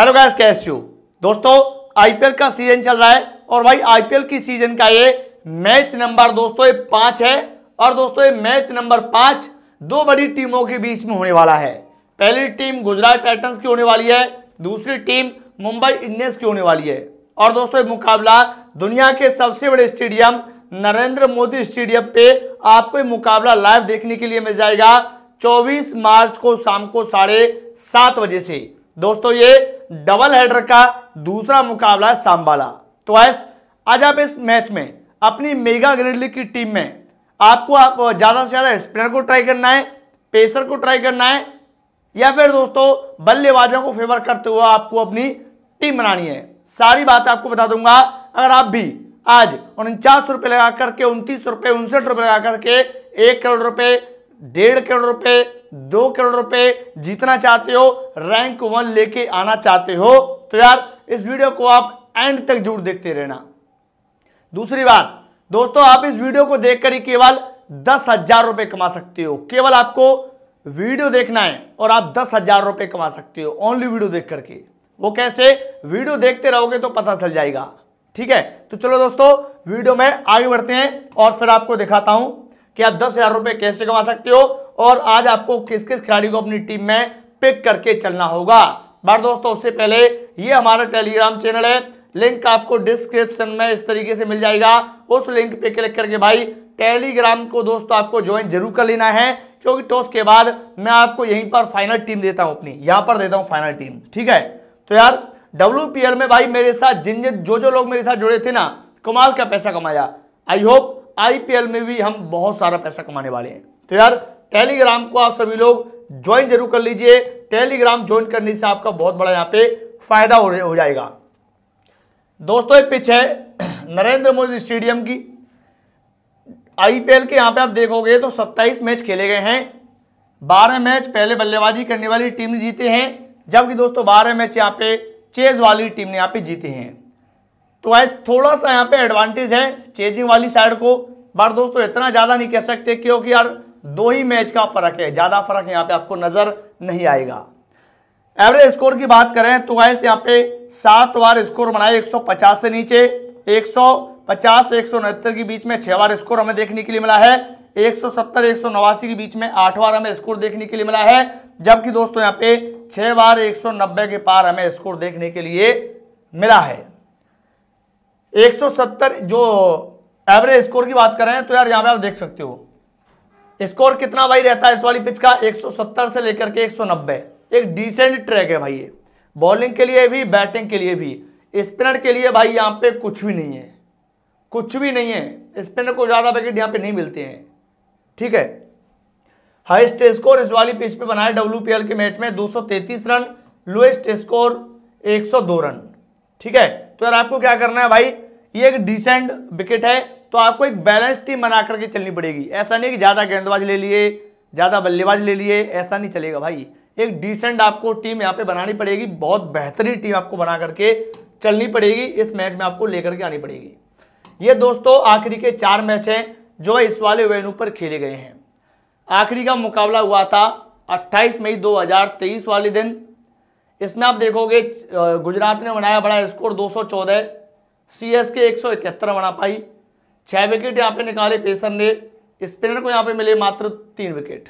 Hello guys कैश यू दोस्तों आईपीएल का सीजन चल रहा है और भाई आईपीएल की सीजन का ये मैच नंबर दोस्तों ये पांच है और दोस्तों ये मैच नंबर पांच दो बड़ी टीमों के बीच में होने वाला है पहली टीम गुजरात टाइटंस की होने वाली है दूसरी टीम मुंबई इंडियंस की होने वाली है और दोस्तों ये मुकाबला दुनिया के सबसे बड़े स्टेडियम नरेंद्र मोदी स्टेडियम पे आपको ये मुकाबला लाइव देखने के लिए मिल जाएगा 24 मार्च को शाम को साढ़े सात बजे से दोस्तों ये डबल हेडर का दूसरा मुकाबला है सांबाला तो ऐस आज आप इस मैच में अपनी मेगा ग्रेड लीग की टीम में आपको आप ज़्यादा से ज़्यादा स्पिनर को ट्राई करना है पेसर को ट्राई करना है या फिर दोस्तों बल्लेबाजों को फेवर करते हुए आपको अपनी टीम बनानी है सारी बात आपको बता दूंगा अगर आप भी आज उनचास रुपए लगा करके उनतीस रुपए उनसठ रुपए लगा करके एक करोड़ रुपए डेढ़ करोड़ रुपए दो करोड़ रुपए जीतना चाहते हो रैंक वन लेके आना चाहते हो तो यार इस वीडियो को आप एंड तक जरूर देखते रहना दूसरी बात दोस्तों आप इस वीडियो को देखकर ही केवल दस हजार रुपए कमा सकते हो केवल आपको वीडियो देखना है और आप दस हजार रुपए कमा सकते हो ओनली वीडियो देख करके वो कैसे वीडियो देखते रहोगे तो पता चल जाएगा ठीक है तो चलो दोस्तों वीडियो में आगे बढ़ते हैं और फिर आपको दिखाता हूं कि आप दस हजार रुपए कैसे कमा सकते हो और आज आपको किस किस खिलाड़ी को अपनी टीम में पिक करके चलना होगा बार दोस्तों उससे पहले ये हमारा टेलीग्राम चैनल है लिंक आपको डिस्क्रिप्शन में इस तरीके से मिल जाएगा उस लिंक पे क्लिक करके भाई टेलीग्राम को दोस्तों आपको ज्वाइन जरूर कर लेना है क्योंकि टॉस के बाद मैं आपको यहीं पर फाइनल टीम देता हूं अपनी यहां पर देता हूं फाइनल टीम ठीक है तो यार डब्ल्यू में भाई मेरे साथ जिन जिन जो जो लोग मेरे साथ जुड़े थे ना कमाल का पैसा कमाया आई होप आईपीएल में भी हम बहुत सारा पैसा कमाने वाले हैं तो यार टेलीग्राम को आप सभी लोग ज्वाइन जरूर कर लीजिए टेलीग्राम ज्वाइन करने से आपका बहुत बड़ा यहाँ पे फायदा हो जाएगा दोस्तों एक पिच है नरेंद्र मोदी स्टेडियम की आईपीएल के यहाँ पे आप देखोगे तो 27 मैच खेले गए हैं 12 मैच पहले बल्लेबाजी करने वाली टीम ने जीते हैं जबकि दोस्तों 12 मैच यहाँ पे चेज वाली टीम ने यहाँ पे जीते हैं तो आज थोड़ा सा यहाँ पे एडवांटेज है चेजिंग वाली साइड को बार दोस्तों इतना ज़्यादा नहीं कह सकते क्योंकि यार दो ही मैच का फर्क है ज़्यादा फर्क यहाँ पे आपको नज़र नहीं आएगा एवरेज स्कोर की बात करें तो वैसे यहां पे सात बार स्कोर बनाए 150 से नीचे 150 169 के बीच में छह बार स्कोर हमें देखने के लिए मिला है 170 189 के बीच में आठ बार हमें स्कोर देखने के लिए मिला है जबकि दोस्तों यहाँ पे छह बार 190 के पार हमें स्कोर देखने के लिए मिला है 170 जो एवरेज स्कोर की बात करें तो यार यहाँ पे आप देख सकते हो स्कोर कितना भाई रहता है इस वाली पिच का 170 से लेकर के 190 एक डिसेंट ट्रैक है भाई ये बॉलिंग के लिए भी बैटिंग के लिए भी स्पिनर के लिए भाई यहाँ पे कुछ भी नहीं है कुछ भी नहीं है स्पिनर को ज़्यादा विकेट यहाँ पे नहीं मिलते हैं ठीक है हाइस्ट स्कोर इस वाली पिच पे बनाए डब्ल्यू के मैच में दो रन लोएस्ट स्कोर एक रन ठीक है तो यार आपको क्या करना है भाई ये एक डिसेंट विकेट है तो आपको एक बैलेंस टीम बना करके चलनी पड़ेगी ऐसा नहीं कि ज़्यादा गेंदबाज ले लिए ज़्यादा बल्लेबाज ले लिए ऐसा नहीं चलेगा भाई एक डिसेंट आपको टीम यहाँ पे बनानी पड़ेगी बहुत बेहतरीन टीम आपको बना करके चलनी पड़ेगी इस मैच में आपको लेकर के आनी पड़ेगी ये दोस्तों आखिरी के चार मैच हैं जो इस वाले वेन्यू पर खेले गए हैं आखिरी का मुकाबला हुआ था 28 मई 2023 वाले दिन इसमें आप देखोगे गुजरात ने बनाया बड़ा स्कोर 214 सीएसके 171 बना पाई छः विकेट यहाँ पे निकाले पेसर ने स्पिनर को यहाँ पे मिले मात्र तीन विकेट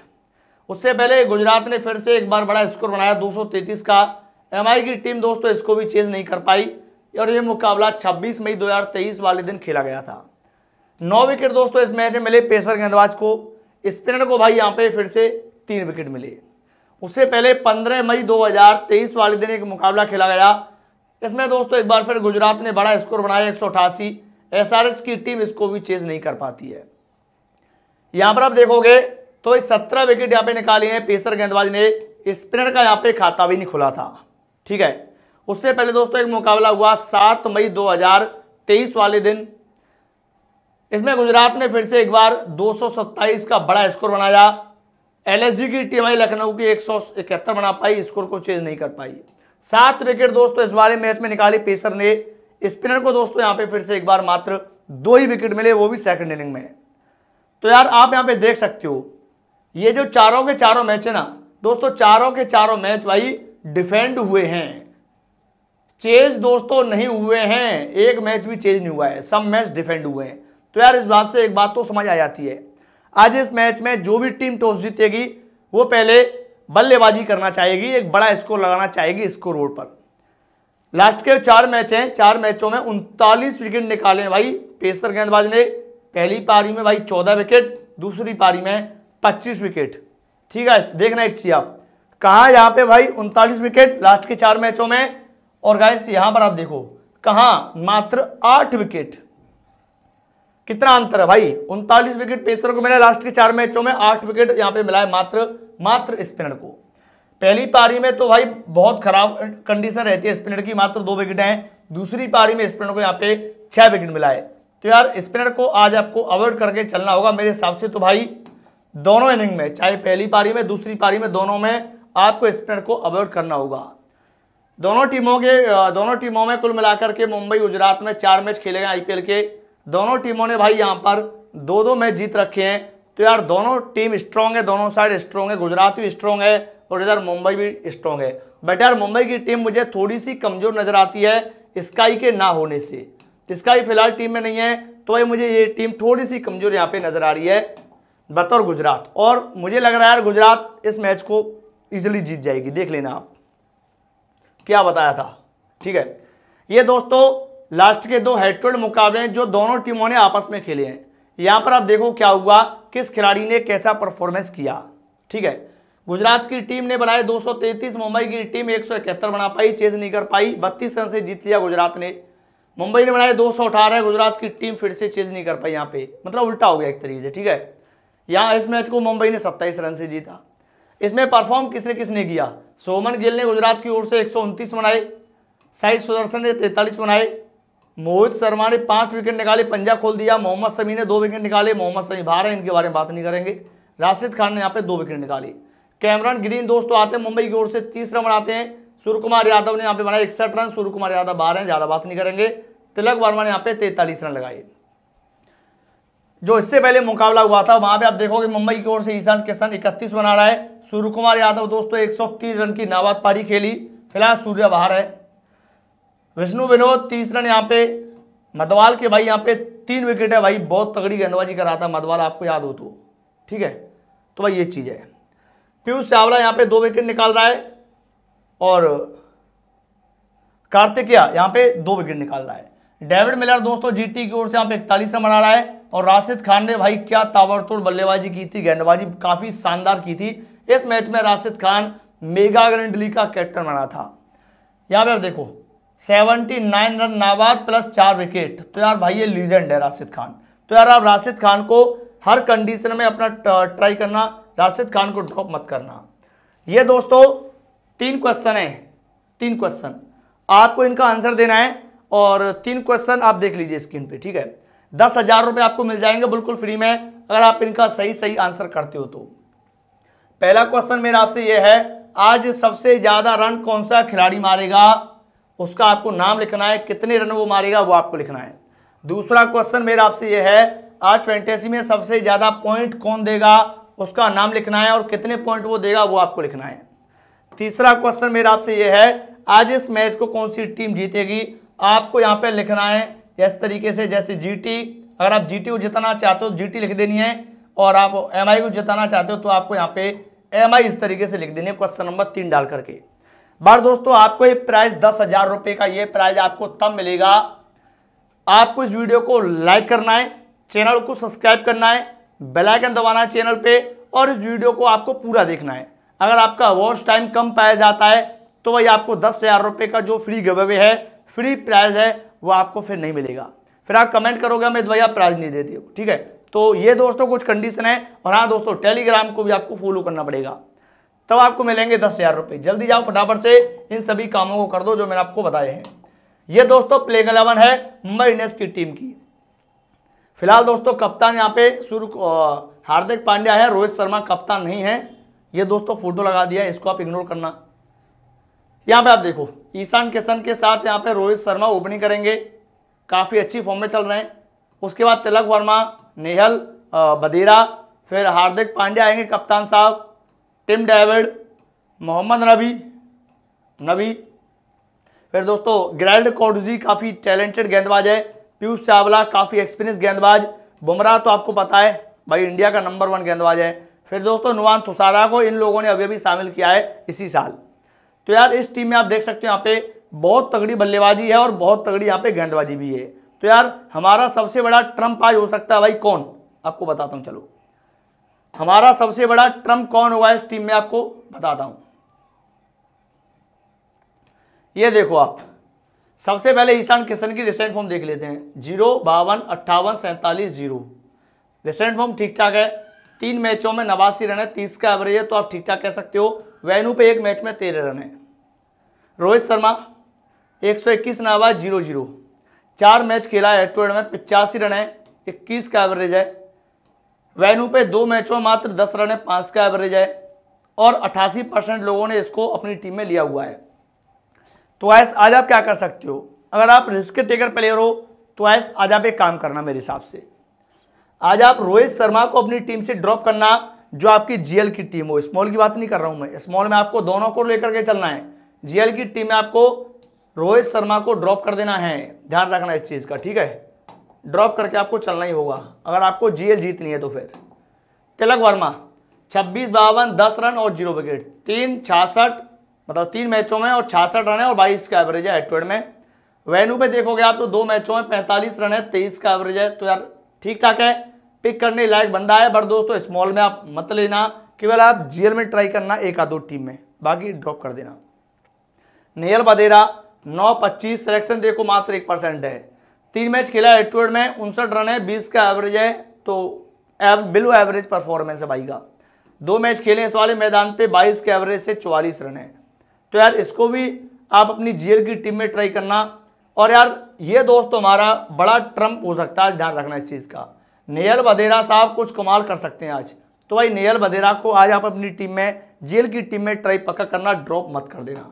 उससे पहले गुजरात ने फिर से एक बार बड़ा स्कोर बनाया 233 का एम की टीम दोस्तों इसको भी चेज नहीं कर पाई और ये मुकाबला 26 मई 2023 वाले दिन खेला गया था नौ विकेट दोस्तों इस मैच में मिले पेसर गेंदबाज को स्पिनर को भाई यहाँ पे फिर से तीन विकेट मिले उससे पहले पंद्रह मई दो वाले दिन एक मुकाबला खेला गया इसमें दोस्तों एक बार फिर गुजरात ने बड़ा स्कोर बनाया एक एसआरएच की टीम इसको भी चेज नहीं कर पाती है यहां पर आप देखोगे तो इस सत्रह विकेट यहां पे निकाली हैं पेसर गेंदबाज ने स्पिनर का यहां पे खाता भी नहीं खुला था ठीक है उससे पहले दोस्तों एक मुकाबला हुआ सात मई 2023 वाले दिन इसमें गुजरात ने फिर से एक बार 227 का बड़ा स्कोर बनाया एलएसजी की टीम आई लखनऊ की एक बना पाई स्कोर को चेंज नहीं कर पाई सात विकेट दोस्तों इस वाले मैच में निकाली पेसर ने स्पिनर को दोस्तों यहां पे फिर से एक बार मात्र दो ही विकेट मिले वो भी सेकंड इनिंग में तो यार आप यहां पे देख सकते हो ये जो चारों के चारों मैच है ना दोस्तों चारों के चारों मैच भाई डिफेंड हुए हैं चेज दोस्तों नहीं हुए हैं एक मैच भी चेज नहीं हुआ है सब मैच डिफेंड हुए हैं तो यार इस बात से एक बात तो समझ आ जाती है आज इस मैच में जो भी टीम टॉस जीतेगी वो पहले बल्लेबाजी करना चाहेगी एक बड़ा स्कोर लगाना चाहेगी स्कोर रोड पर लास्ट के चार मैच हैं चार मैचों में उनतालीस विकेट निकाले हैं भाई पेसर गेंदबाज ने पहली पारी में भाई चौदह विकेट दूसरी पारी में पच्चीस विकेट ठीक है देखना एक चीज आप कहा यहाँ पे भाई उनतालीस विकेट लास्ट के चार मैचों में और गाइस यहां पर आप देखो कहा मात्र आठ विकेट कितना अंतर है भाई उनतालीस विकेट पेसर को मिला लास्ट के चार मैचों में आठ विकेट यहां पे मिला है मात्र मात्र स्पिनर को पहली पारी में तो भाई बहुत खराब कंडीशन रहती है स्पिनर की मात्र दो विकेट हैं दूसरी पारी में स्पिनर को यहाँ पे छह विकेट मिला है तो यार स्पिनर को आज आपको अवॉइड करके चलना होगा मेरे हिसाब से तो भाई दोनों इनिंग में चाहे पहली पारी में दूसरी पारी में दोनों में आपको स्पिनर को अवॉइड करना होगा दोनों टीमों के दोनों टीमों में कुल मिलाकर के मुंबई गुजरात में चार मैच खेले गए आई के दोनों टीमों ने भाई यहाँ पर दो दो मैच जीत रखे हैं तो यार दोनों टीम स्ट्रांग है दोनों साइड स्ट्रांग है गुजरात भी स्ट्रांग है और इधर मुंबई भी स्ट्रांग है बट यार मुंबई की टीम मुझे थोड़ी सी कमज़ोर नज़र आती है स्काई के ना होने से स्काई फिलहाल टीम में नहीं है तो भाई मुझे ये टीम थोड़ी सी कमज़ोर यहाँ पे नज़र आ रही है बतौर गुजरात और मुझे लग रहा है यार गुजरात इस मैच को इजिली जीत जाएगी देख लेना आप क्या बताया था ठीक है ये दोस्तों लास्ट के दो हेड मुकाबले हैं जो दोनों टीमों ने आपस में खेले हैं यहां पर आप देखो क्या हुआ किस खिलाड़ी ने कैसा परफॉर्मेंस किया ठीक है गुजरात की टीम ने बनाए 233 मुंबई की टीम एक बना पाई चेज नहीं कर पाई बत्तीस रन से जीत लिया गुजरात ने मुंबई ने बनाए दो गुजरात की टीम फिर से चेज नहीं कर पाई यहाँ पे मतलब उल्टा हो गया एक तरीके से ठीक है यहाँ इस मैच को मुंबई ने सत्ताईस रन से जीता इसमें परफॉर्म किसने किसने किया सोमन गिल ने गुजरात की ओर से एक बनाए साई सुदर्शन ने तैतालीस बनाए मोहित शर्मा ने पांच विकेट निकाले पंजा खोल दिया मोहम्मद समी ने दो विकेट निकाले मोहम्मद शमी बाहर है इनके बारे में बात नहीं करेंगे राशिद खान ने यहाँ पे दो विकेट निकाली कैमरन ग्रीन दोस्तों आते हैं मुंबई की ओर से तीस रन बनाते हैं सूर्य कुमार यादव ने यहाँ पे बनाया इकसठ रन सूर्य कुमार यादव बारह हैं ज़्यादा बात नहीं करेंगे तिलक वर्मा ने यहाँ पे तैतालीस रन लगाए जो इससे पहले मुकाबला हुआ था वहां पे आप देखोगे मुंबई की ओर से ईशान किशन इकतीस बना रहा है सूर्य कुमार यादव दोस्तों एक रन की नाबाद पारी खेली फिलहाल सूर्य बाहर है विष्णु विनोद तीस रन यहाँ पे मधवाल के भाई यहाँ पे तीन विकेट है भाई बहुत तगड़ी गेंदबाजी रहा था मधवाल आपको याद हो तो ठीक है तो भाई ये चीज़ है पीयूष चावला यहाँ पे दो विकेट निकाल रहा है और कार्तिकिया यहाँ पे दो विकेट निकाल रहा है डेविड मिलर दोस्तों जीटी की ओर से यहाँ पे इकतालीस रन बना रहा है और राशिद खान ने भाई क्या ताबड़तोड़ बल्लेबाजी की थी गेंदबाजी काफ़ी शानदार की थी इस मैच में राशिद खान मेगा ग्रैंडली का कैप्टन बना था यहां पर देखो नाइन रन नाबाद प्लस चार विकेट तो यार भाई ये लीजेंड है राशिद खान तो यार आप राशिद खान को हर कंडीशन में अपना ट्राई करना राशिद खान को ड्रॉप मत करना ये दोस्तों तीन क्वेश्चन है तीन क्वेश्चन आपको इनका आंसर देना है और तीन क्वेश्चन आप देख लीजिए स्क्रीन पे ठीक है दस हजार रुपये आपको मिल जाएंगे बिल्कुल फ्री में अगर आप इनका सही सही आंसर करते हो तो पहला क्वेश्चन मेरा आपसे यह है आज सबसे ज़्यादा रन कौन सा खिलाड़ी मारेगा उसका आपको नाम लिखना है कितने रन वो मारेगा वो आपको लिखना है दूसरा क्वेश्चन मेरा आपसे यह है आज फैंटेसी में सबसे ज़्यादा पॉइंट कौन देगा उसका नाम लिखना है और कितने पॉइंट वो देगा वो आपको लिखना है तीसरा क्वेश्चन मेरा आपसे ये है आज इस मैच को कौन सी टीम जीतेगी आपको यहाँ पे लिखना है इस तरीके से जैसे जीटी अगर आप जीटी को जिताना चाहते हो जीटी तो लिख देनी है और आप एमआई को जिताना चाहते हो तो आपको यहाँ पे एमआई इस तरीके से लिख देनी है क्वेश्चन नंबर तीन डाल करके बार दोस्तों आपको ये प्राइज दस हजार रुपये का ये प्राइज आपको तब मिलेगा आपको इस वीडियो को लाइक करना है चैनल को सब्सक्राइब करना है बेलाइकन दबाना है चैनल पर और इस वीडियो को आपको पूरा देखना है अगर आपका वॉच टाइम कम पाया जाता है तो वही आपको दस हज़ार रुपये का जो फ्री गवे है फ्री प्राइज़ है वो आपको फिर नहीं मिलेगा फिर आप कमेंट करोगे मैं भैया प्राइज़ नहीं देती हो ठीक है तो ये दोस्तों कुछ कंडीशन है और हाँ दोस्तों टेलीग्राम को भी आपको फॉलो करना पड़ेगा तब तो आपको मिलेंगे दस हज़ार रुपये जल्दी जाओ फटाफट से इन सभी कामों को कर दो जो मैंने आपको बताए हैं ये दोस्तों प्लेग अलेवन है मुंबई इंडियंस की टीम की फिलहाल दोस्तों कप्तान यहाँ पे सूर्य हार्दिक पांड्या है रोहित शर्मा कप्तान नहीं है ये दोस्तों फोटो लगा दिया इसको आप इग्नोर करना यहाँ पे आप देखो ईशान किशन के साथ यहाँ पे रोहित शर्मा ओपनिंग करेंगे काफ़ी अच्छी फॉर्म में चल रहे हैं उसके बाद तिलक वर्मा नेहल बदेरा फिर हार्दिक पांड्या आएंगे कप्तान साहब टिम डेविड मोहम्मद नबी नबी फिर दोस्तों ग्रैल्ड कॉडजी काफ़ी टैलेंटेड गेंदबाज है पीयूष चावला काफ़ी एक्सपीरियंस गेंदबाज बुमराह तो आपको पता है भाई इंडिया का नंबर वन गेंदबाज है फिर दोस्तों नुवान थुसारा को इन लोगों ने अभी भी शामिल किया है इसी साल तो यार इस टीम में आप देख सकते हो यहाँ पे बहुत तगड़ी बल्लेबाजी है और बहुत तगड़ी यहाँ पे गेंदबाजी भी है तो यार हमारा सबसे बड़ा ट्रम्प आज हो सकता है भाई कौन आपको बताता हूँ चलो हमारा सबसे बड़ा ट्रंप कौन होगा इस टीम में आपको बताता हूँ ये देखो आप सबसे पहले ईशान किशन की रिसेंट फॉर्म देख लेते हैं जीरो बावन अट्ठावन सैंतालीस जीरो रिसेंट फॉर्म ठीक ठाक है तीन मैचों में नवासी रन है तीस का एवरेज है तो आप ठीक ठाक कह सकते हो वेन्यू पे एक मैच में तेरह रन है रोहित शर्मा एक सौ इक्कीस नावा जीरो जीरो चार मैच खेला है टू में पिचासी रन है इक्कीस का एवरेज है वेन्यू पे दो मैचों में मात्र दस रन है पाँच का एवरेज है और अट्ठासी परसेंट लोगों ने इसको अपनी टीम में लिया हुआ है तो ऐस आज आप क्या कर सकते हो अगर आप रिस्क टेकर प्लेयर हो तो ऐस आज आप एक काम करना मेरे हिसाब से आज आप रोहित शर्मा को अपनी टीम से ड्रॉप करना जो आपकी जीएल की टीम हो स्मॉल की बात नहीं कर रहा हूं मैं स्मॉल में आपको दोनों को लेकर के चलना है जीएल की टीम में आपको रोहित शर्मा को ड्रॉप कर देना है ध्यान रखना इस चीज़ का ठीक है ड्रॉप करके आपको चलना ही होगा अगर आपको जीएल जीतनी है तो फिर तिलक वर्मा छब्बीस बावन दस रन और जीरो विकेट तीन छियासठ मतलब तीन मैचों में और छियासठ रन है और बाईस का एवरेज है हेड में वेन्यू पे देखोगे आप तो दो मैचों में पैंतालीस रन है तेईस का एवरेज है तो यार ठीक ठाक है पिक करने लायक बंदा है बट दोस्तों स्मॉल में आप मत लेना केवल आप जीएल में ट्राई करना एक आ दो टीम में बाकी ड्रॉप कर देना नेयल बदेरा नौ पच्चीस सिलेक्शन देखो मात्र एक परसेंट है तीन मैच खेला है टू में उनसठ रन है बीस का एवरेज है तो एव, बिलो एवरेज परफॉर्मेंस है भाई का दो मैच खेले इस वाले मैदान पे बाईस के एवरेज से चौवालीस रन है तो यार इसको भी आप अपनी जीएल की टीम में ट्राई करना और यार ये दोस्त हमारा बड़ा ट्रम्प हो सकता है ध्यान रखना इस चीज़ का नेयल बदेरा साहब कुछ कमाल कर सकते हैं आज तो भाई नेयल बदेरा को आज आप अपनी टीम में जेल की टीम में ट्राई पक्का करना ड्रॉप मत कर देना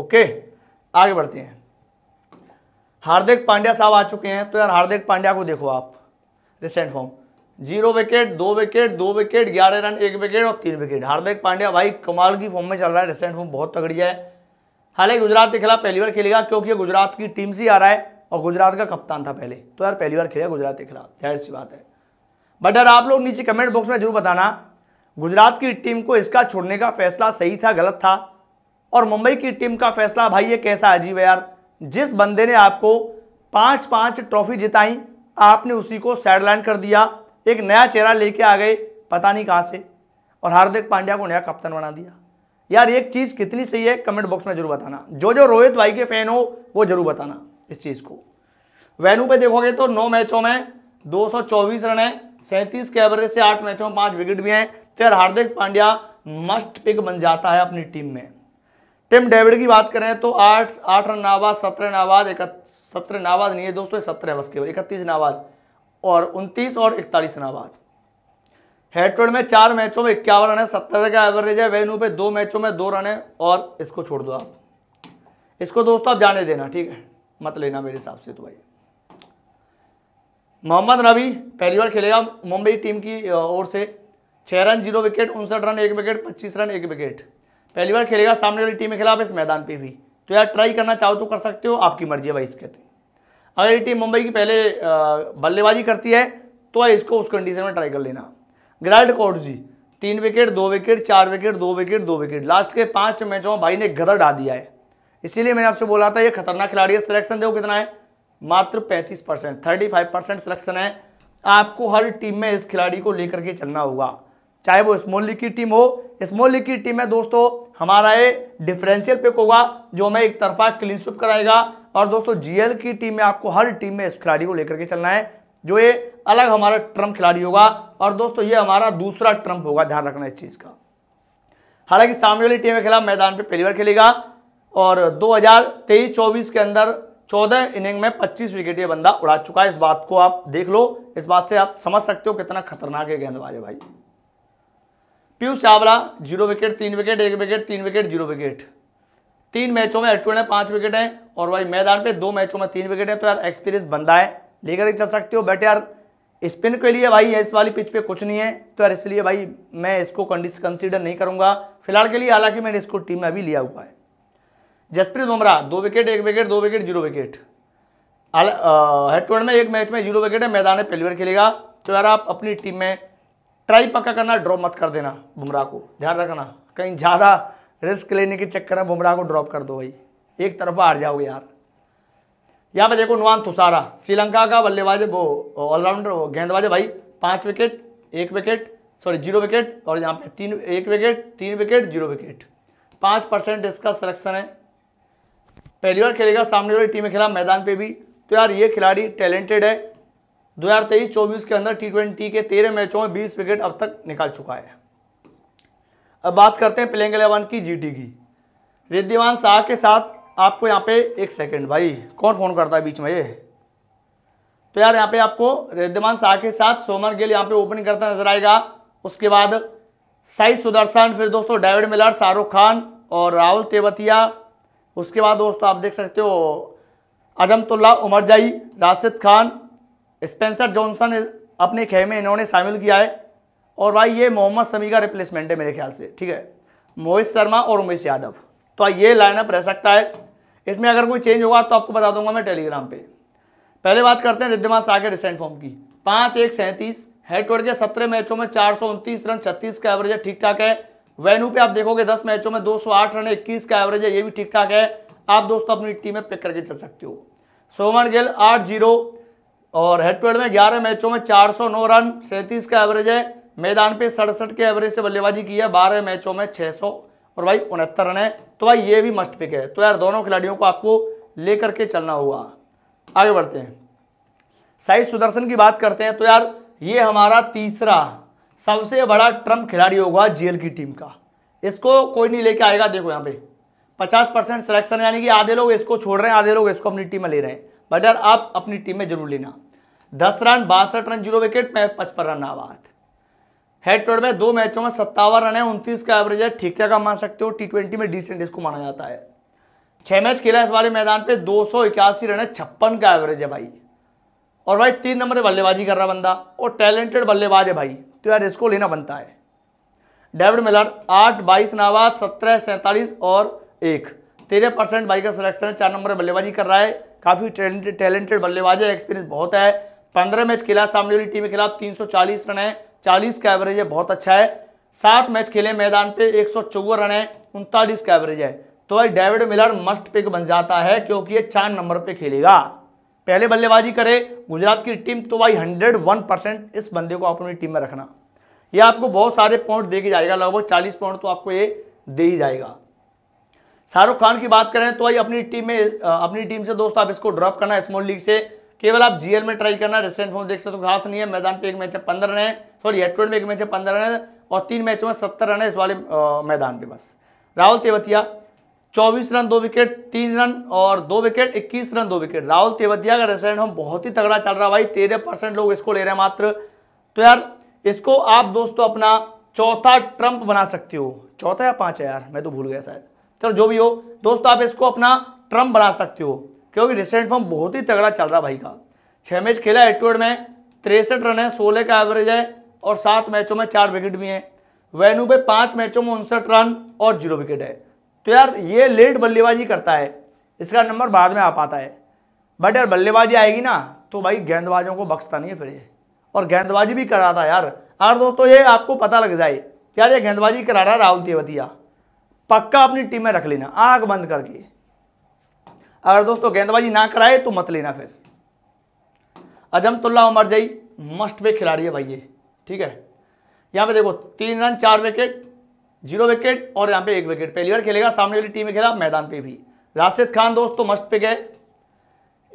ओके आगे बढ़ते हैं हार्दिक पांड्या साहब आ चुके हैं तो यार हार्दिक पांड्या को देखो आप रिसेंट फॉर्म जीरो विकेट दो विकेट दो विकेट ग्यारह रन एक विकेट और तीन विकेट हार्दिक पांड्या भाई कमाल की फॉर्म में चल रहा है रिसेंट फॉर्म बहुत तगड़ी है हालांकि गुजरात के खिलाफ पहली बार खेलेगा क्योंकि गुजरात की टीम से आ रहा है और गुजरात का कप्तान था पहले तो यार पहली बार खेला गुजरात के खिलाफ जाहिर सी बात है बट यार आप लोग नीचे कमेंट बॉक्स में जरूर बताना गुजरात की टीम को इसका छोड़ने का फैसला सही था गलत था और मुंबई की टीम का फैसला भाई ये कैसा अजीब है यार जिस बंदे ने आपको पांच पांच ट्रॉफी जिताई आपने उसी को सैडलाइन कर दिया एक नया चेहरा लेके आ गए पता नहीं कहाँ से और हार्दिक पांड्या को नया कप्तान बना दिया यार एक चीज़ कितनी सही है कमेंट बॉक्स में जरूर बताना जो जो रोहित भाई के फैन हो वो जरूर बताना इस चीज़ को वेन्यू पे देखोगे तो नौ मैचों में 224 रन है सैंतीस के एवरेज से आठ मैचों में पांच विकेट भी हैं फिर हार्दिक पांड्या मस्ट पिक बन जाता है अपनी टीम में टिम डेविड की बात करें तो आठ आठ रन नाबाद सत्रह नाबाद सत्रह नाबाद नहीं है दोस्तों सत्रह बस केवल इकतीस नाबाद और उनतीस और इकतालीस रन बाद हेडटोड में चार मैचों में इक्यावन रन है सत्तर का एवरेज है वेन्यू पे दो मैचों में दो रन है और इसको छोड़ दो आप इसको दोस्तों आप जाने देना ठीक है मत लेना मेरे हिसाब से तो भाई मोहम्मद रवि पहली बार खेलेगा मुंबई टीम की ओर से छः रन जीरो विकेट उनसठ रन एक विकेट पच्चीस रन एक विकेट पहली बार खेलेगा सामने वाली टीम के खिलाफ इस मैदान पे भी तो यार ट्राई करना चाहो तो कर सकते हो आपकी मर्जी है भाई इसके तो। अगर ये टीम मुंबई की पहले बल्लेबाजी करती है तो इसको उस कंडीशन में ट्राई कर लेना ग्राल्ड कोर्ट जी तीन विकेट दो विकेट चार विकेट दो विकेट दो विकेट लास्ट के पांच मैचों में भाई ने गदर डा दिया है इसीलिए मैंने आपसे बोला था ये खतरनाक खिलाड़ी है सिलेक्शन देखो कितना है मात्र 35 परसेंट थर्टी परसेंट सिलेक्शन है आपको हर टीम में इस खिलाड़ी को लेकर के चलना होगा चाहे वो स्मॉल लीग की टीम हो स्मॉल लीग की टीम में दोस्तों हमारा ये डिफरेंशियल पिक होगा जो हमें एक तरफा क्लीन स्विप कराएगा और दोस्तों जीएल की टीम में आपको हर टीम में इस खिलाड़ी को लेकर के चलना है जो ये अलग हमारा ट्रम्प खिलाड़ी होगा और दोस्तों ये हमारा दूसरा ट्रम्प होगा ध्यान रखना इस चीज़ का हालांकि सामने वाली टीम के खिलाफ मैदान पर पहली बार खेलेगा और दो हजार के अंदर चौदह इनिंग में पच्चीस विकेट ये बंदा उड़ा चुका है इस बात को आप देख लो इस बात से आप समझ सकते हो कितना खतरनाक है गेंदबाज है भाई पीयूष चावला जीरो विकेट तीन विकेट एक विकेट तीन विकेट जीरो विकेट तीन मैचों में अल्टून ने पांच विकेट है और भाई मैदान पे दो मैचों में तीन विकेट है तो यार एक्सपीरियंस बंदा है लेकर चल सकते हो बट यार स्पिन के लिए भाई इस वाली पिच पे कुछ नहीं है तो यार इसलिए भाई मैं इसको कंसिडर नहीं करूंगा फिलहाल के लिए हालांकि मैंने इसको टीम में अभी लिया हुआ है जसप्रीत बुमराह दो विकेट एक विकेट दो wicket zero wicket head to में एक मैच में जीरो विकेट है मैदान पहली बार खेलेगा तो यार आप अपनी टीम में ट्राई पक्का करना ड्रॉप मत कर देना बुमराह को ध्यान रखना कहीं ज़्यादा रिस्क लेने के चक्कर में बुमराह को ड्रॉप कर दो भाई एक तरफा हार जाओगे यार यहाँ पे देखो नुआन तुसारा श्रीलंका का बल्लेबाज वो ऑलराउंडर गेंदबाज भाई पाँच विकेट एक विकेट सॉरी जीरो विकेट और यहाँ पे तीन एक विकेट तीन विकेट जीरो विकेट पाँच परसेंट इसका सिलेक्शन है पहली बार खेलेगा सामने वाली टीम में खेला मैदान पे भी तो यार ये खिलाड़ी टैलेंटेड है 2023-24 के अंदर टी के तेरह मैचों में बीस विकेट अब तक निकाल चुका है अब बात करते हैं प्लेइंग एलेवन की जीटी की रिद्धिवान शाह के साथ आपको यहाँ पे एक सेकंड भाई कौन फ़ोन करता है बीच में ये तो यार यहाँ पे आपको रिद्धिमान शाह के साथ सोमन गिल यहाँ पे ओपनिंग करता नजर आएगा उसके बाद साई सुदर्शन फिर दोस्तों डेविड मिलर शाहरुख खान और राहुल तेवतिया उसके बाद दोस्तों आप देख सकते हो अजमतुल्ला उमरजाई राशिद खान स्पेंसर जॉनसन अपने खेमे इन्होंने शामिल किया है और भाई ये मोहम्मद समी का रिप्लेसमेंट है मेरे ख्याल से ठीक है मोहित शर्मा और उमेश यादव तो ये लाइनअप रह सकता है इसमें अगर कोई चेंज होगा तो आपको बता दूंगा मैं टेलीग्राम पे पहले बात करते हैं रिद्धिमा शाह के रिसेंट फॉर्म की पाँच एक सैंतीस हेड के सत्रह मैचों में चार सौ उनतीस रन छत्तीस का एवरेज है ठीक ठाक है वेन्यू पे आप देखोगे दस मैचों में दो सौ आठ रन इक्कीस का एवरेज है ये भी ठीक ठाक है आप दोस्तों अपनी टीम में पिक करके चल सकते हो सोमन गिल आठ जीरो और हेड में ग्यारह मैचों में चार सौ नौ रन सैंतीस का एवरेज है मैदान पे सड़सठ के एवरेज से बल्लेबाजी की है बारह मैचों में सौ और भाई उनहत्तर रन है तो भाई ये भी मस्ट पिक है तो यार दोनों खिलाड़ियों को आपको लेकर के चलना होगा आगे बढ़ते हैं साई सुदर्शन की बात करते हैं तो यार ये हमारा तीसरा सबसे बड़ा ट्रम्प खिलाड़ी होगा जीएल की टीम का इसको कोई नहीं लेके आएगा देखो यहाँ पे पचास परसेंट सिलेक्शन यानी कि आधे लोग इसको छोड़ रहे हैं आधे लोग इसको अपनी टीम में ले रहे हैं बट यार आप अपनी टीम में जरूर लेना दस रन बासठ रन जीरो विकेट में पचपन रन आवाज़ हेड टू हेड में दो मैचों में सत्तावन रन है उनतीस का एवरेज है ठीक ठाक मान सकते हो टी ट्वेंटी में डिसेंट इसको माना जाता है छह मैच खेला इस वाले मैदान पे दो सौ इक्यासी रन है छप्पन का एवरेज है भाई और भाई तीन नंबर बल्लेबाजी कर रहा बंदा और टैलेंटेड बल्लेबाज है भाई तो यार इसको लेना बनता है डेविड मिलर आठ बाईस नाबाद सत्रह सैंतालीस और एक तेरह परसेंट भाई का सिलेक्शन है चार नंबर बल्लेबाजी कर रहा है काफ़ी टैलेंटेड बल्लेबाज है एक्सपीरियंस बहुत है पंद्रह मैच खेला सामने वाली टीम में खिलाफ तीन रन है चालीस का एवरेज है बहुत अच्छा है सात मैच खेले मैदान पे एक रन है उनतालीस का एवरेज है तो भाई डेविड मिलर मस्ट पिक बन जाता है क्योंकि ये चार नंबर पे खेलेगा पहले बल्लेबाजी करे गुजरात की टीम तो भाई हंड्रेड वन परसेंट इस बंदे को अपनी टीम में रखना ये आपको बहुत सारे पॉइंट दे के जाएगा लगभग चालीस पॉइंट तो आपको ये दे ही जाएगा शाहरुख खान की बात करें तो भाई अपनी टीम में अपनी टीम से दोस्तों आप इसको ड्रॉप करना स्मॉल लीग से केवल आप जीएल में ट्राई करना रिसेंट फॉर्म देख सकते हो घास नहीं है मैदान पे एक मैच है पंद्रह रन है सॉरी हेड में एक मैच है पंद्रह रन है और तीन मैचों में सत्तर रन है इस वाले मैदान पे बस राहुल तेवतिया चौबीस रन दो विकेट तीन रन और दो विकेट इक्कीस रन दो विकेट राहुल तेवतिया का रेसेंट हम बहुत ही तगड़ा चल रहा है भाई तेरह परसेंट लोग इसको ले रहे हैं मात्र तो यार इसको आप दोस्तों अपना चौथा ट्रंप बना सकते हो चौथा या पाँच है यार मैं तो भूल गया शायद चलो जो भी हो दोस्तों आप इसको अपना ट्रम्प बना सकते हो क्योंकि रिसेंट फॉर्म बहुत ही तगड़ा चल रहा भाई का छः मैच खेला है एटवर्ड में तिरसठ रन है सोलह का एवरेज है और सात मैचों में चार विकेट भी हैं वेन्यू पे पाँच मैचों में उनसठ रन और जीरो विकेट है तो यार ये लेट बल्लेबाजी करता है इसका नंबर बाद में आ पाता है बट यार बल्लेबाजी आएगी ना तो भाई गेंदबाजों को बख्शता नहीं है फिर ये और गेंदबाजी भी करा था यार यार दोस्तों ये आपको पता लग जाए यार ये गेंदबाजी करा रहा राहुल तेवतिया पक्का अपनी टीम में रख लेना आग बंद करके अगर दोस्तों गेंदबाजी ना कराए तो मत लेना फिर अजमतुल्ला उमर जई मस्ट पे खिलाड़ी है भाई ये ठीक है यहाँ पे देखो तीन रन चार विकेट जीरो विकेट और यहाँ पे एक विकेट पहली बार खेलेगा सामने वाली टीम में खेला मैदान पे भी राशिद खान दोस्तों मस्ट पे गए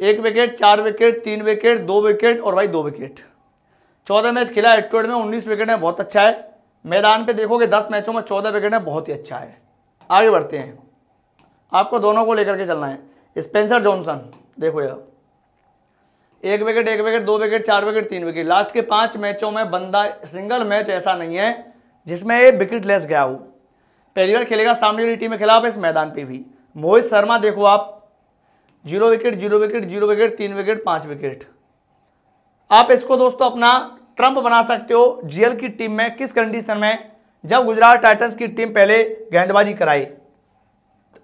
एक विकेट चार विकेट तीन विकेट दो विकेट और भाई दो विकेट चौदह मैच खेला एट्रोड में उन्नीस विकेट है बहुत अच्छा है मैदान पर देखोगे दस मैचों में चौदह विकेट है बहुत ही अच्छा है आगे बढ़ते हैं आपको दोनों को लेकर के चलना है स्पेंसर जॉनसन देखो यार एक विकेट एक विकेट दो विकेट चार विकेट तीन विकेट लास्ट के पांच मैचों में बंदा सिंगल मैच ऐसा नहीं है जिसमें ये विकेट लेस गया हो पहली बार खेलेगा सामने वाली टीम के खिलाफ इस मैदान पे भी मोहित शर्मा देखो आप zero wicket zero wicket zero wicket तीन विकेट पांच विकेट आप इसको दोस्तों अपना ट्रंप बना सकते हो जीएल की टीम में किस कंडीशन में जब गुजरात टाइटन्स की टीम पहले गेंदबाजी कराई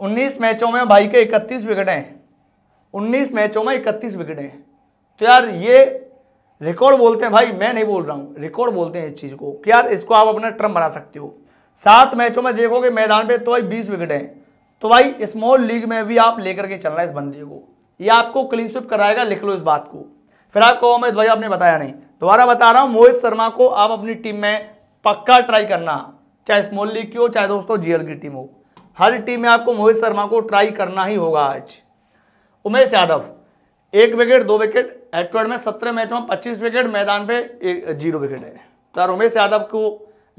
19 मैचों में भाई के 31 विकेटें हैं 19 मैचों में 31 विकेटें हैं तो यार ये रिकॉर्ड बोलते हैं भाई मैं नहीं बोल रहा हूँ रिकॉर्ड बोलते हैं इस चीज़ को कि यार इसको आप अपना ट्रम बना सकते हो सात मैचों में देखोगे मैदान पे तो भाई बीस विकेट हैं तो भाई स्मॉल लीग में भी आप लेकर के चलना है इस बंदे को ये आपको क्लीन स्विप कराएगा लिख लो इस बात को फिर आप कहो मैं भाई आपने बताया नहीं दोबारा बता रहा हूँ मोहित शर्मा को आप अपनी टीम में पक्का ट्राई करना चाहे स्मॉल लीग की हो चाहे दोस्तों जीएल की टीम हो हर टीम में आपको मोहित शर्मा को ट्राई करना ही होगा आज उमेश यादव एक विकेट दो विकेट एक्ट में सत्रह मैचों में पच्चीस विकेट मैदान पे एक जीरो विकेट है सर उमेश यादव को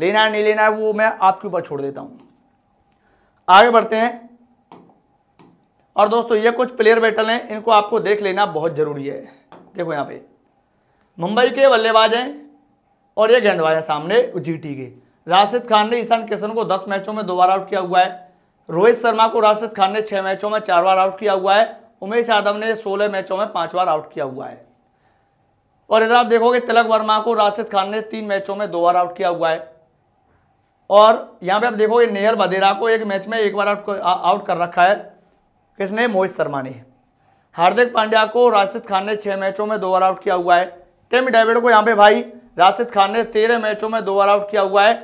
लेना है नहीं लेना है वो मैं आपके ऊपर छोड़ देता हूँ आगे बढ़ते हैं और दोस्तों ये कुछ प्लेयर बैटल हैं इनको आपको देख लेना बहुत ज़रूरी है देखो यहाँ पे मुंबई के बल्लेबाज हैं और ये गेंदबाज हैं सामने जी के राशिद खान ने ईशान किशन को दस मैचों में दोबारा आउट किया हुआ है रोहित शर्मा को राशिद खान ने छः मैचों में चार बार आउट किया हुआ है उमेश यादव ने सोलह मैचों में पाँच बार आउट किया हुआ है और इधर आप देखोगे तिलक वर्मा को राशिद खान ने तीन मैचों में दो बार आउट किया हुआ है और यहाँ पे आप देखोगे नेहर बदेरा को एक मैच में एक बार आउट आउट कर रखा है किसने मोहित शर्मा ने हार्दिक पांड्या को राशिद खान ने छः मैचों में दो बार आउट किया हुआ है टेम डेविड को यहाँ पे भाई राशिद खान ने तेरह मैचों में दो बार आउट किया हुआ है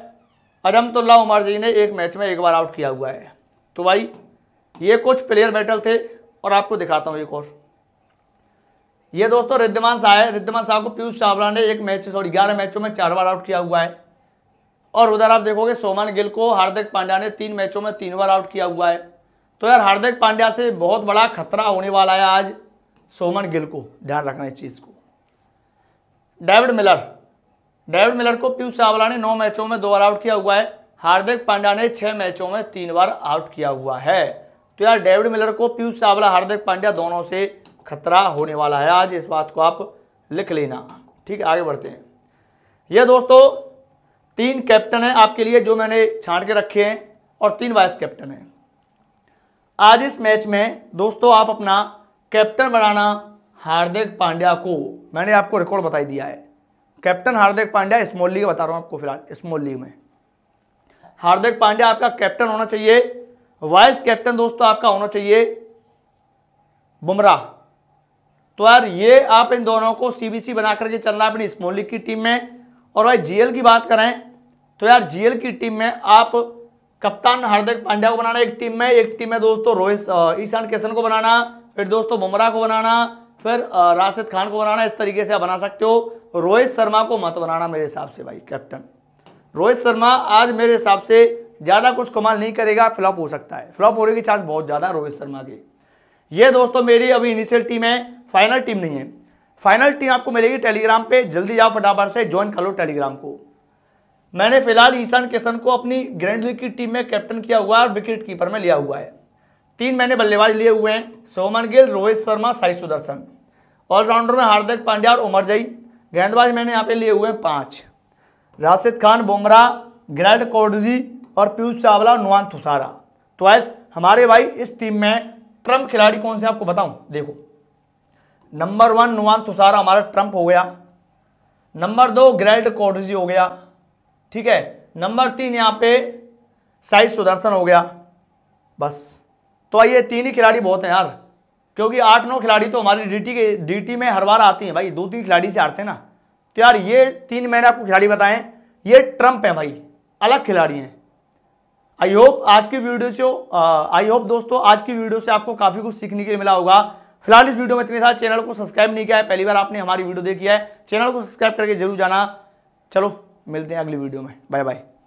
अजमतुल्ला उमर जी ने एक मैच में एक बार आउट किया हुआ है तो भाई ये कुछ प्लेयर मेटल थे और आपको दिखाता हूँ एक और ये दोस्तों रिद्धमान शाह है रिद्धमान शाह को पीयूष चावला ने एक मैच सॉरी ग्यारह मैचों में चार बार आउट किया हुआ है और उधर आप देखोगे सोमन गिल को हार्दिक पांड्या ने तीन मैचों में तीन बार आउट किया हुआ है तो यार हार्दिक पांड्या से बहुत बड़ा खतरा होने वाला है आज सोमन गिल को ध्यान रखना इस चीज़ को डेविड मिलर डेविड मिलर को पीयूष चावला ने नौ मैचों में दो बार आउट किया हुआ है हार्दिक पांड्या ने छः मैचों में तीन बार आउट किया हुआ है तो यार डेविड मिलर को पीयूष चावला हार्दिक पांड्या दोनों से खतरा होने वाला है आज इस बात को आप लिख लेना ठीक है आगे बढ़ते हैं यह दोस्तों तीन कैप्टन हैं आपके लिए जो मैंने छाँट के रखे हैं और तीन वाइस कैप्टन हैं आज इस मैच में दोस्तों आप अपना कैप्टन बनाना हार्दिक पांड्या को मैंने आपको रिकॉर्ड बताई दिया है captain Hardik Pandya small league बता रहा हूँ आपको फिलहाल स्मॉल लीग में हार्दिक पांड्या आपका कैप्टन होना चाहिए वाइस कैप्टन दोस्तों आपका होना चाहिए बुमराह तो यार ये आप इन दोनों को सीबीसी बना करके चलना है अपनी स्मॉल लीग की टीम में और भाई जीएल की बात करें तो यार जीएल की टीम में आप कप्तान हार्दिक पांड्या को बनाना एक टीम में एक टीम में दोस्तों रोहित ईशान किशन को बनाना फिर दोस्तों बुमराह को बनाना फिर राशिद खान को बनाना इस तरीके से आप बना सकते हो रोहित शर्मा को मत बनाना मेरे हिसाब से भाई कैप्टन रोहित शर्मा आज मेरे हिसाब से ज़्यादा कुछ कमाल नहीं करेगा फ्लॉप हो सकता है फ्लॉप होने की चांस बहुत ज़्यादा रोहित शर्मा की ये दोस्तों मेरी अभी इनिशियल टीम है फाइनल टीम नहीं है फाइनल टीम आपको मिलेगी टेलीग्राम पे जल्दी जाओ फटाफट से ज्वाइन कर लो टेलीग्राम को मैंने फिलहाल ईशान किशन को अपनी ग्रैंड लीग की टीम में कैप्टन किया हुआ है और विकेट कीपर में लिया हुआ है तीन मैंने बल्लेबाज लिए हुए हैं सोमन गिल रोहित शर्मा साई सुदर्शन ऑलराउंडर में हार्दिक पांड्या और उमर जई गेंदबाज मैंने यहाँ पे लिए हुए हैं पाँच राशिद खान बुमरा ग्रैंड कोडजी और पीयूष चावला नुआन थुसारा तो ऐस हमारे भाई इस टीम में ट्रंप खिलाड़ी कौन से आपको बताऊं देखो नंबर वन नुआन थुसारा हमारा ट्रम्प हो गया नंबर दो ग्रैंड कोडजी हो गया ठीक है नंबर तीन यहाँ पे साई सुदर्शन हो गया बस तो ये तीन ही खिलाड़ी बहुत हैं यार क्योंकि आठ नौ खिलाड़ी तो हमारी डीटी के डीटी में हर बार आती हैं भाई दो तीन खिलाड़ी से हारते हैं ना तो यार ये तीन मैंने आपको खिलाड़ी बताएं ये ट्रंप है भाई अलग खिलाड़ी हैं आई होप आज की वीडियो से आई होप दोस्तों आज की वीडियो से आपको काफ़ी कुछ सीखने के लिए मिला होगा फिलहाल इस वीडियो में इतने था चैनल को सब्सक्राइब नहीं किया है पहली बार आपने हमारी वीडियो देखी है चैनल को सब्सक्राइब करके जरूर जाना चलो मिलते हैं अगली वीडियो में बाय बाय